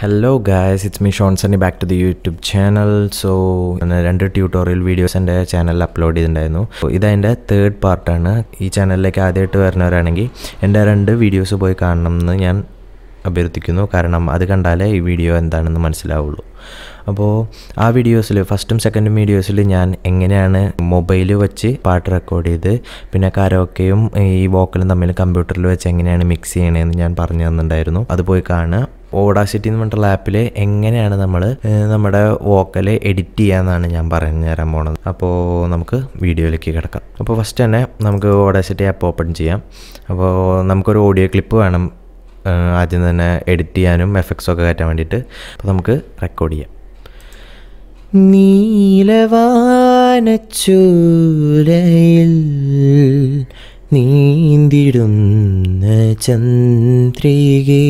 hello guys it's me Shon Sunny back to the YouTube channel so രണ്ട് tutorial videos എൻ്റെ ചാനലിൽ upload ചെയ്തിട്ടുണ്ടായിരുന്നു ഇതെൻ്റെ തേർഡ് പാർട്ടാണ് ഈ ചാനലിലേക്ക് ആദ്യമായിട്ട് വരുന്നവരാണെങ്കിൽ എൻ്റെ രണ്ട് വീഡിയോസ് പോയി കാണണം എന്ന് ഞാൻ അഭ്യർത്ഥിക്കുന്നു കാരണം അത് കണ്ടാലേ ഈ വീഡിയോ എന്താണെന്ന് മനസ്സിലാവുള്ളൂ അപ്പോൾ ആ വീഡിയോസിൽ ഫസ്റ്റും സെക്കൻഡും വീഡിയോസിൽ ഞാൻ എങ്ങനെയാണ് മൊബൈൽ വെച്ച് പാട്ട് റെക്കോർഡ് ചെയ്ത് പിന്നെ കരോക്കെയും ഈ വോക്കലും തമ്മിൽ കമ്പ്യൂട്ടറിൽ വെച്ച് എങ്ങനെയാണ് മിക്സ് ചെയ്യണതെന്ന് ഞാൻ പറഞ്ഞു തന്നിട്ടുണ്ടായിരുന്നു അത് പോയി കാണുക ഓഡാസിറ്റി എന്ന് പറഞ്ഞിട്ടുള്ള ആപ്പിൽ എങ്ങനെയാണ് നമ്മൾ നമ്മുടെ വോക്കൽ എഡിറ്റ് ചെയ്യാമെന്നാണ് ഞാൻ പറഞ്ഞു തരാൻ പോണത് അപ്പോൾ നമുക്ക് വീഡിയോയിലേക്ക് കിടക്കാം അപ്പോൾ ഫസ്റ്റ് തന്നെ നമുക്ക് ഓഡാസിറ്റി ആപ്പ് ഓപ്പൺ ചെയ്യാം അപ്പോൾ നമുക്കൊരു ഓഡിയോ ക്ലിപ്പ് വേണം ആദ്യം തന്നെ എഡിറ്റ് ചെയ്യാനും എഫക്ട്സും ഒക്കെ കയറ്റാൻ വേണ്ടിയിട്ട് അപ്പോൾ നമുക്ക് റെക്കോർഡ് ചെയ്യാം നീലവാനച്ചൂരയിൽ നീന്തിടുന്ന ചന്ദ്രികേ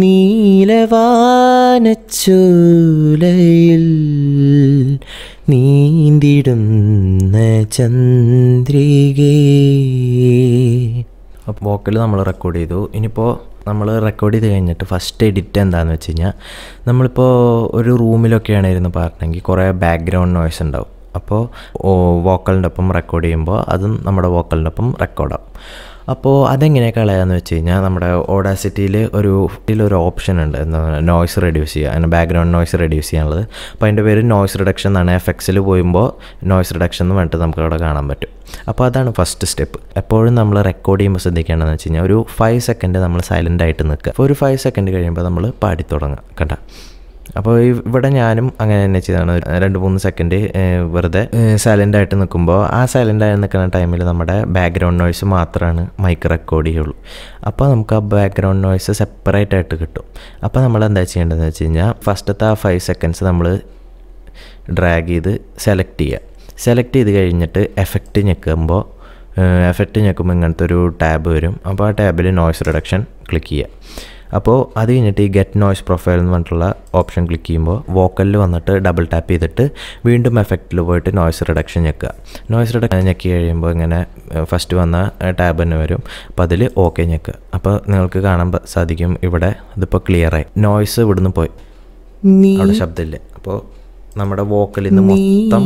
നീലവാനച്ചൂലയിൽ നീന്തിടുന്ന ചന്ദ്രികേ അപ്പോൾ വോക്കൽ നമ്മൾ റെക്കോർഡ് ചെയ്തു ഇനിയിപ്പോൾ നമ്മൾ റെക്കോർഡ് ചെയ്ത് കഴിഞ്ഞിട്ട് ഫസ്റ്റ് എഡിറ്റ് എന്താണെന്ന് വെച്ച് കഴിഞ്ഞാൽ നമ്മളിപ്പോൾ ഒരു റൂമിലൊക്കെയാണ് ഇരുന്ന് പറഞ്ഞെങ്കിൽ കുറേ ബാക്ക്ഗ്രൗണ്ട് നോയ്സ് ഉണ്ടാവും അപ്പോൾ വോക്കലിൻ്റെ ഒപ്പം റെക്കോർഡ് ചെയ്യുമ്പോൾ അതും നമ്മുടെ വോക്കലിൻ്റെ ഒപ്പം റെക്കോർഡാകും അപ്പോൾ അതെങ്ങനെ കളയാന്ന് വെച്ച് കഴിഞ്ഞാൽ നമ്മുടെ ഓഡാസിറ്റിയിൽ ഒരു ഒരു ഓപ്ഷൻ ഉണ്ട് എന്താ നോയ്സ് റെഡ്യൂസ് ചെയ്യുക അതിന് ബാക്ക്ഗ്രൗണ്ട് നോയ്സ് റെഡ്യൂസ് ചെയ്യാനുള്ളത് അപ്പോൾ അതിൻ്റെ പേര് നോയ്സ് റിഡക്ഷൻ എന്നാണ് എഫക്സിൽ പോയുമ്പോൾ നോയ്സ് റിഡക്ഷൻ എന്ന് പറഞ്ഞിട്ട് നമുക്ക് അവിടെ കാണാൻ പറ്റും അപ്പോൾ അതാണ് ഫസ്റ്റ് സ്റ്റെപ്പ് എപ്പോഴും നമ്മൾ റെക്കോർഡ് ചെയ്യുമ്പോൾ ശ്രദ്ധിക്കേണ്ടതെന്ന് വെച്ച് കഴിഞ്ഞാൽ ഒരു ഫൈവ് സെക്കൻഡ് നമ്മൾ സൈലൻ്റ് ആയിട്ട് നിൽക്കുക അപ്പോൾ ഒരു ഫൈവ് സെക്കൻഡ് കഴിയുമ്പോൾ നമ്മൾ പാടി തുടങ്ങുക കണ്ട അപ്പോൾ ഇവിടെ ഞാനും അങ്ങനെ തന്നെ ചെയ്താണ് രണ്ട് മൂന്ന് സെക്കൻഡ് വെറുതെ സൈലൻ്റ് ആയിട്ട് നിൽക്കുമ്പോൾ ആ സൈലൻ്റ് ആയി നിൽക്കുന്ന ടൈമിൽ നമ്മുടെ ബാക്ക്ഗ്രൗണ്ട് നോയ്സ് മാത്രമാണ് മൈക്ക് റെക്കോർഡ് ചെയ്യുള്ളൂ അപ്പോൾ നമുക്ക് ആ ബാക്ക്ഗ്രൗണ്ട് നോയ്സ് സെപ്പറേറ്റ് ആയിട്ട് കിട്ടും അപ്പോൾ നമ്മൾ എന്താ ചെയ്യേണ്ടതെന്ന് വെച്ച് കഴിഞ്ഞാൽ ഫസ്റ്റത്തെ ആ ഫൈവ് സെക്കൻഡ്സ് നമ്മൾ ഡ്രാഗ് ചെയ്ത് സെലക്ട് ചെയ്യുക സെലക്ട് ചെയ്ത് കഴിഞ്ഞിട്ട് എഫക്റ്റ് ഞെക്കുമ്പോൾ എഫക്റ്റ് ഞെക്കുമ്പോൾ ഇങ്ങനത്തെ ഒരു ടാബ് വരും അപ്പോൾ ആ ടാബിൽ നോയ്സ് റിഡക്ഷൻ ക്ലിക്ക് ചെയ്യുക അപ്പോൾ അത് കഴിഞ്ഞിട്ട് ഈ ഗെറ്റ് നോയ്സ് പ്രൊഫൈൽ എന്ന് പറഞ്ഞിട്ടുള്ള ഓപ്ഷൻ ക്ലിക്ക് ചെയ്യുമ്പോൾ വോക്കലിൽ വന്നിട്ട് ഡബിൾ ടാപ്പ് ചെയ്തിട്ട് വീണ്ടും എഫക്റ്റിൽ പോയിട്ട് നോയ്സ് റിഡക്ഷൻ ഞെക്കുക നോയ്സ് റിഡക്ഷൻ ഞെക്കി കഴിയുമ്പോൾ ഇങ്ങനെ ഫസ്റ്റ് വന്ന ടാബ് തന്നെ വരും അപ്പോൾ അതിൽ ഓക്കെ ഞെക്കുക അപ്പോൾ നിങ്ങൾക്ക് കാണാൻ സാധിക്കും ഇവിടെ ഇതിപ്പോൾ ക്ലിയറായി നോയ്സ് ഇവിടുന്ന് പോയി അവിടെ ശബ്ദമില്ല അപ്പോൾ നമ്മുടെ വോക്കലിൽ നിന്ന് മൊത്തം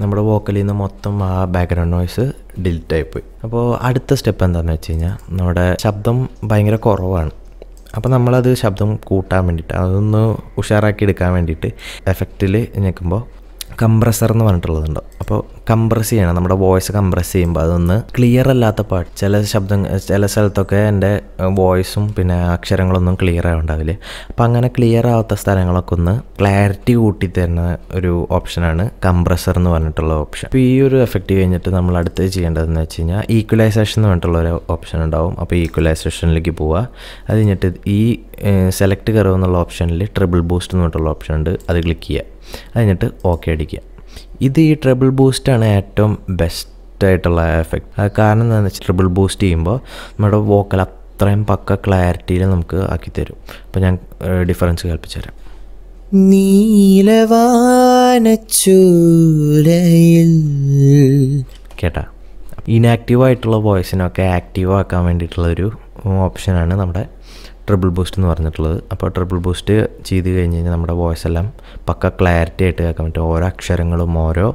നമ്മുടെ വോക്കലിൽ നിന്ന് മൊത്തം ആ ബാക്ക്ഗ്രൗണ്ട് നോയ്സ് ഡിലിറ്റായി പോയി അപ്പോൾ അടുത്ത സ്റ്റെപ്പ് എന്താണെന്ന് വെച്ച് കഴിഞ്ഞാൽ നമ്മുടെ ശബ്ദം ഭയങ്കര കുറവാണ് അപ്പോൾ നമ്മളത് ശബ്ദം കൂട്ടാൻ വേണ്ടിയിട്ട് അതൊന്ന് ഉഷാറാക്കി എടുക്കാൻ വേണ്ടിയിട്ട് എഫക്റ്റിൽ ഞെക്കുമ്പോൾ കംപ്രസർ എന്ന് പറഞ്ഞിട്ടുള്ളതുണ്ട് അപ്പോൾ കംപ്രസ് ചെയ്യണം നമ്മുടെ വോയിസ് കംപ്രസ് ചെയ്യുമ്പോൾ അതൊന്ന് ക്ലിയർ അല്ലാത്ത പാട്ട് ചില ശബ്ദങ്ങൾ ചില സ്ഥലത്തൊക്കെ എൻ്റെ വോയിസും പിന്നെ അക്ഷരങ്ങളൊന്നും ക്ലിയർ ആവുണ്ടാവില്ല അപ്പം അങ്ങനെ ക്ലിയർ ആവാത്ത സ്ഥലങ്ങളൊക്കെ ഒന്ന് ക്ലാരിറ്റി കൂട്ടി തരുന്ന ഒരു ഓപ്ഷനാണ് കംപ്രസർ എന്ന് പറഞ്ഞിട്ടുള്ള ഓപ്ഷൻ അപ്പോൾ ഈ ഒരു എഫക്റ്റ് കഴിഞ്ഞിട്ട് നമ്മൾ അടുത്ത് ചെയ്യേണ്ടതെന്ന് വെച്ച് കഴിഞ്ഞാൽ ഈക്വലൈസേഷൻ എന്ന് പറഞ്ഞിട്ടുള്ള ഒരു ഓപ്ഷൻ ഉണ്ടാവും അപ്പോൾ ഈക്വലൈസേഷനിലേക്ക് പോവുക അത് കഴിഞ്ഞിട്ട് ഈ സെലക്ട് കർവ് എന്നുള്ള ഓപ്ഷനിൽ ട്രിപ്പിൾ ബൂസ്റ്റ് എന്ന് പറഞ്ഞിട്ടുള്ള ഓപ്ഷൻ ഉണ്ട് അത് ക്ലിക്ക് ചെയ്യുക അത് കഴിഞ്ഞിട്ട് ഓക്കെ അടിക്കുക ഇത് ഈ ട്രിബിൾ ബൂസ്റ്റാണ് ഏറ്റവും ബെസ്റ്റായിട്ടുള്ള എഫക്റ്റ് കാരണം എന്താണെന്ന് വെച്ചാൽ ട്രിബിൾ ബൂസ്റ്റ് ചെയ്യുമ്പോൾ നമ്മുടെ വോക്കൽ അത്രയും പക്ക ക്ലാരിറ്റിയിൽ നമുക്ക് ആക്കി തരും അപ്പോൾ ഞാൻ ഡിഫറൻസ് കേൾപ്പിച്ചുതരാം തരാം കേട്ടാ ഇനാക്റ്റീവ് ആയിട്ടുള്ള വോയിസിനൊക്കെ ആക്റ്റീവ് ആക്കാൻ വേണ്ടിയിട്ടുള്ളൊരു ഓപ്ഷനാണ് നമ്മുടെ ട്രിപ്പിൾ ബൂസ്റ്റ് എന്ന് പറഞ്ഞിട്ടുള്ളത് അപ്പോൾ ട്രിപ്പിൾ ബൂസ്റ്റ് ചെയ്ത് കഴിഞ്ഞ് കഴിഞ്ഞാൽ നമ്മുടെ വോയിസ് എല്ലാം പക്ക ക്ലാരിറ്റി ആയിട്ട് കേൾക്കാൻ പറ്റും ഓരോ അക്ഷരങ്ങളും ഓരോ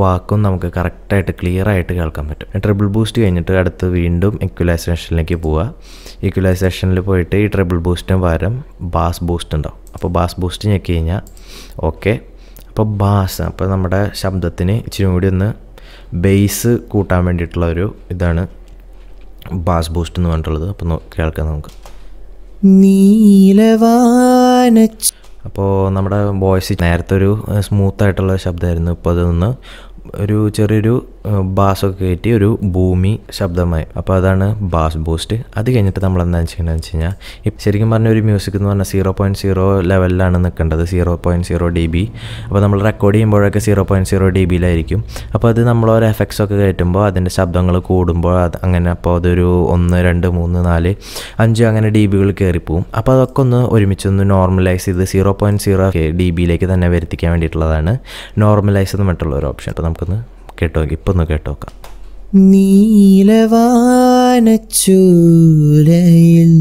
വാക്കും നമുക്ക് കറക്റ്റായിട്ട് ക്ലിയർ ആയിട്ട് കേൾക്കാൻ പറ്റും ട്രിപ്പിൾ ബൂസ്റ്റ് കഴിഞ്ഞിട്ട് അടുത്ത് വീണ്ടും ഇക്വലൈസേഷനിലേക്ക് പോവുക ഇക്വലൈസേഷനിൽ പോയിട്ട് ഈ ട്രിപ്പിൾ ബൂസ്റ്റിന് പകരം ബാസ് ബൂസ്റ്റ് ഉണ്ടാവും അപ്പോൾ ബാസ് ബൂസ്റ്റ് ഞെക്കി കഴിഞ്ഞാൽ ഓക്കെ അപ്പോൾ ബാസ് അപ്പോൾ നമ്മുടെ ശബ്ദത്തിന് ഇച്ചിരി കൂടി ഒന്ന് ബേസ് കൂട്ടാൻ വേണ്ടിയിട്ടുള്ള ഒരു ഇതാണ് ബാസ് ബൂസ്റ്റ് എന്ന് പറഞ്ഞിട്ടുള്ളത് അപ്പോൾ കേൾക്കാം നമുക്ക് നീലവാന അപ്പോൾ നമ്മുടെ വോയിസ് നേരത്തെ ഒരു സ്മൂത്തായിട്ടുള്ള ശബ്ദമായിരുന്നു ഇപ്പോൾ അതൊന്ന് ഒരു ചെറിയൊരു ബാസൊക്കെ കയറ്റി ഒരു ഭൂമി ശബ്ദമായി അപ്പോൾ അതാണ് ബാസ് ബൂസ്റ്റ് അത് കഴിഞ്ഞിട്ട് നമ്മൾ വെച്ച് കഴിഞ്ഞാൽ വെച്ച് കഴിഞ്ഞാൽ ഇപ്പം ശരിക്കും പറഞ്ഞ ഒരു മ്യൂസിക് എന്ന് പറഞ്ഞാൽ സീറോ പോയിൻറ്റ് സീറോ ലെവലിലാണ് നിൽക്കേണ്ടത് zero point zero D B അപ്പോൾ നമ്മൾ റെക്കോർഡ് ചെയ്യുമ്പോഴൊക്കെ സീറോ പോയിൻറ്റ് സീറോ ഡി ബിയിലായിരിക്കും അപ്പോൾ അത് നമ്മൾ ഒരു എഫക്ട്സ് ഒക്കെ കയറ്റുമ്പോൾ അതിൻ്റെ ശബ്ദങ്ങൾ കൂടുമ്പോൾ അത് അങ്ങനെ അപ്പോൾ അതൊരു ഒന്ന് രണ്ട് മൂന്ന് നാല് അഞ്ച് അങ്ങനെ ഡി ബികൾ കയറിപ്പോവും അപ്പോൾ അതൊക്കെ ഒന്ന് ഒരുമിച്ച് ഒന്ന് നോർമലൈസ് ചെയ്ത് സീറോ പോയിൻറ്റ് സീറോ ഡി ബിയിലേക്ക് തന്നെ വരുത്തിക്കാൻ വേണ്ടിയിട്ടുള്ളതാണ് നോർമലൈസ് എന്ന് മറ്റുള്ള ഒരു ഓപ്ഷൻ അപ്പോൾ നമുക്കൊന്ന് കേട്ടോ ഇപ്പൊ ഒന്ന് കേട്ടോക്കാം നീലവാനച്ചൂലയിൽ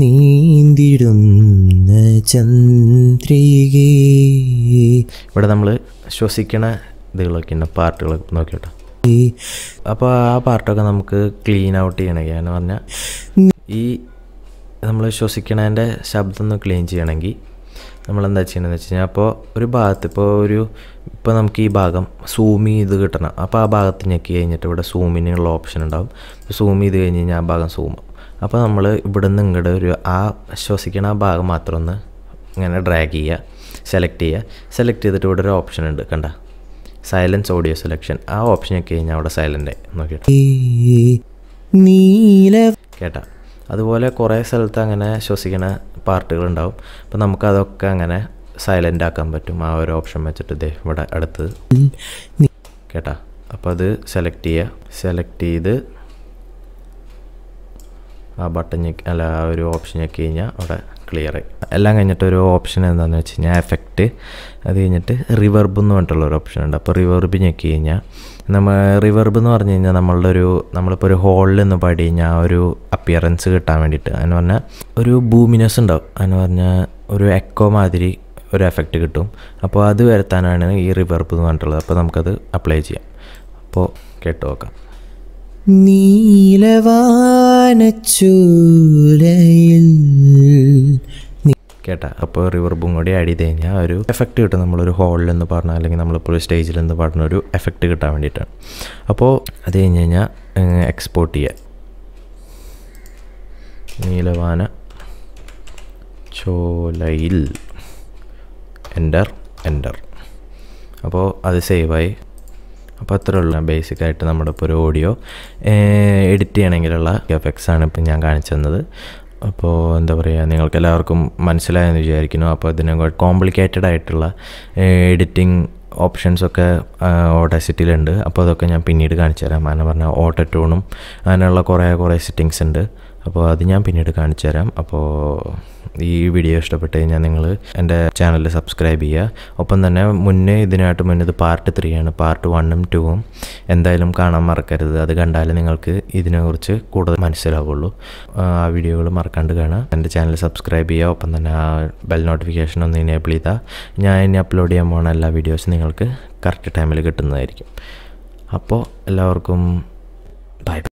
നീന്തിടുന്ന ചന്ദ്രികേ ഇവിടെ നമ്മൾ ശ്വസിക്കണ ഇതുകളൊക്കെ ഉണ്ട് പാർട്ടുകളൊക്കെ നോക്കിയോട്ടോ അപ്പോൾ ആ പാർട്ടൊക്കെ നമുക്ക് ക്ലീൻ ഔട്ട് ചെയ്യണമെങ്കിൽ എന്ന് പറഞ്ഞാൽ ഈ നമ്മൾ ശ്വസിക്കണതിൻ്റെ ശബ്ദം ഒന്ന് ക്ലീൻ ചെയ്യണമെങ്കിൽ നമ്മളെന്താ ചെയ്യണമെന്ന് വെച്ച് കഴിഞ്ഞാൽ അപ്പോൾ ഒരു ഭാഗത്ത് ഇപ്പോൾ ഒരു ഇപ്പോൾ നമുക്ക് ഈ ഭാഗം സൂം ചെയ്ത് കിട്ടണം അപ്പോൾ ആ ഭാഗത്ത് ഞെക്കി കഴിഞ്ഞിട്ട് ഇവിടെ സൂമിനുള്ള ഓപ്ഷൻ ഉണ്ടാവും സൂം ചെയ്ത് കഴിഞ്ഞ് കഴിഞ്ഞാൽ ആ ഭാഗം സൂം അപ്പോൾ നമ്മൾ ഇവിടെ നിന്ന് ഇങ്ങോട്ട് ഒരു ആ ശ്വസിക്കണ ആ ഭാഗം മാത്രം ഒന്ന് ഇങ്ങനെ ഡ്രാഗ് ചെയ്യുക സെലക്ട് ചെയ്യുക സെലക്ട് ചെയ്തിട്ട് ഇവിടെ ഒരു ഓപ്ഷൻ ഉണ്ട് കണ്ട സൈലൻസ് ഓഡിയോ സെലക്ഷൻ ആ ഓപ്ഷൻ ഒക്കെ കഴിഞ്ഞാൽ അവിടെ സൈലൻ്റ് നോക്കിയിട്ട് കേട്ടാ അതുപോലെ കുറേ സ്ഥലത്ത് അങ്ങനെ ശ്വസിക്കണ പാർട്ടുകൾ ഉണ്ടാവും അപ്പോൾ നമുക്ക് അതൊക്കെ അങ്ങനെ സൈലൻ്റ് ആക്കാൻ പറ്റും ആ ഒരു ഓപ്ഷൻ വെച്ചിട്ട് ഇതേ ഇവിടെ അടുത്ത് കേട്ടാ അപ്പോൾ അത് സെലക്ട് ചെയ്യുക സെലക്ട് ചെയ്ത് ആ ബട്ടൺ അല്ല ആ ഒരു ഓപ്ഷൻ ഞെക്കി കഴിഞ്ഞാൽ അവിടെ ക്ലിയർ ആയി എല്ലാം കഴിഞ്ഞിട്ട് ഒരു ഓപ്ഷൻ എന്താണെന്ന് വെച്ച് കഴിഞ്ഞാൽ എഫക്റ്റ് അത് കഴിഞ്ഞിട്ട് റിവർബ് എന്ന് പറഞ്ഞിട്ടുള്ള ഒരു ഓപ്ഷൻ ഉണ്ട് അപ്പോൾ റിവർബ് ഞെക്കി കഴിഞ്ഞാൽ നമ്മൾ റിവർബ് എന്ന് പറഞ്ഞു കഴിഞ്ഞാൽ നമ്മളുടെ ഒരു നമ്മളിപ്പോൾ ഒരു ഹോളിൽ നിന്ന് പാടി കഴിഞ്ഞാൽ ആ ഒരു അപ്പിയറൻസ് കിട്ടാൻ വേണ്ടിയിട്ട് അതിന് പറഞ്ഞാൽ ഒരു ബൂമിനസ് ഉണ്ടാവും അതിന് പറഞ്ഞാൽ ഒരു എക്കോ മാതിരി ഒരു എഫക്റ്റ് കിട്ടും അപ്പോൾ അത് വരുത്താനാണ് ഈ റിവർബ് എന്ന് പറഞ്ഞിട്ടുള്ളത് അപ്പോൾ നമുക്കത് അപ്ലൈ ചെയ്യാം അപ്പോൾ കേട്ട് നോക്കാം നീലവാനച്ചൂലയിൽ കേട്ട അപ്പോൾ റിവർബും കൂടി ആഡ് ചെയ്ത് കഴിഞ്ഞാൽ ഒരു എഫക്റ്റ് കിട്ടും നമ്മളൊരു ഹാളിൽ നിന്ന് പാടണം അല്ലെങ്കിൽ നമ്മളിപ്പോൾ ഒരു സ്റ്റേജിൽ നിന്ന് പാടുന്ന ഒരു എഫക്റ്റ് കിട്ടാൻ വേണ്ടിയിട്ടാണ് അപ്പോൾ അത് കഴിഞ്ഞ് കഴിഞ്ഞാൽ എക്സ്പോർട്ട് ചെയ്യുക നീലവാന ചോലയിൽ എൻ്റർ എൻ്റർ അപ്പോൾ അത് സേവായി അപ്പോൾ അത്രേ ഉള്ളൂ ആയിട്ട് നമ്മുടെ ഇപ്പോൾ ഒരു ഓഡിയോ എഡിറ്റ് ചെയ്യണമെങ്കിലുള്ള എഫക്ട്സ് ആണ് ഇപ്പം ഞാൻ കാണിച്ചു തന്നത് അപ്പോൾ എന്താ പറയുക നിങ്ങൾക്ക് എല്ലാവർക്കും മനസ്സിലായെന്ന് വിചാരിക്കുന്നു അപ്പോൾ ഇതിനെ കോംപ്ലിക്കേറ്റഡ് ആയിട്ടുള്ള എഡിറ്റിംഗ് ഓപ്ഷൻസൊക്കെ ഓഡാസിറ്റിയിലുണ്ട് അപ്പോൾ അതൊക്കെ ഞാൻ പിന്നീട് കാണിച്ചു തരാം കാരണം പറഞ്ഞാൽ ഓട്ടോ ട്യൂണും അങ്ങനെയുള്ള കുറേ കുറേ സെറ്റിങ്സ് ഉണ്ട് അപ്പോൾ അത് ഞാൻ പിന്നീട് കാണിച്ചു തരാം അപ്പോൾ ഈ വീഡിയോ ഇഷ്ടപ്പെട്ട് കഴിഞ്ഞാൽ നിങ്ങൾ എൻ്റെ ചാനൽ സബ്സ്ക്രൈബ് ചെയ്യുക ഒപ്പം തന്നെ മുന്നേ ഇതിനായിട്ട് മുന്നേ ഇത് പാർട്ട് ത്രീ ആണ് പാർട്ട് വണ്ണും ടുവും എന്തായാലും കാണാൻ മറക്കരുത് അത് കണ്ടാലും നിങ്ങൾക്ക് ഇതിനെക്കുറിച്ച് കൂടുതൽ മനസ്സിലാവുള്ളൂ ആ വീഡിയോകൾ മറക്കാണ്ട് കാണുക എൻ്റെ ചാനൽ സബ്സ്ക്രൈബ് ചെയ്യുക ഒപ്പം തന്നെ ആ ബെൽ നോട്ടിഫിക്കേഷൻ ഒന്ന് എനേബിൾ ചെയ്താൽ ഞാൻ ഇനി അപ്ലോഡ് ചെയ്യാൻ പോകുന്ന എല്ലാ വീഡിയോസും നിങ്ങൾക്ക് കറക്റ്റ് ടൈമിൽ കിട്ടുന്നതായിരിക്കും അപ്പോൾ എല്ലാവർക്കും ബൈ